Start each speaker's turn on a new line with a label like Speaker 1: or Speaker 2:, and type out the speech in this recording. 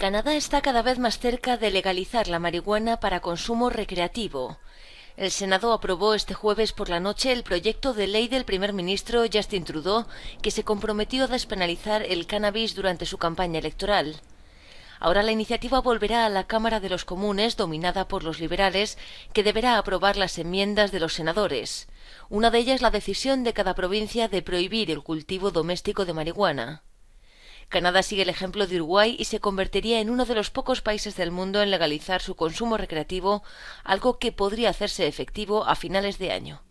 Speaker 1: Canadá está cada vez más cerca de legalizar la marihuana para consumo recreativo. El Senado aprobó este jueves por la noche el proyecto de ley del primer ministro Justin Trudeau, que se comprometió a despenalizar el cannabis durante su campaña electoral. Ahora la iniciativa volverá a la Cámara de los Comunes, dominada por los liberales, que deberá aprobar las enmiendas de los senadores. Una de ellas es la decisión de cada provincia de prohibir el cultivo doméstico de marihuana. Canadá sigue el ejemplo de Uruguay y se convertiría en uno de los pocos países del mundo en legalizar su consumo recreativo, algo que podría hacerse efectivo a finales de año.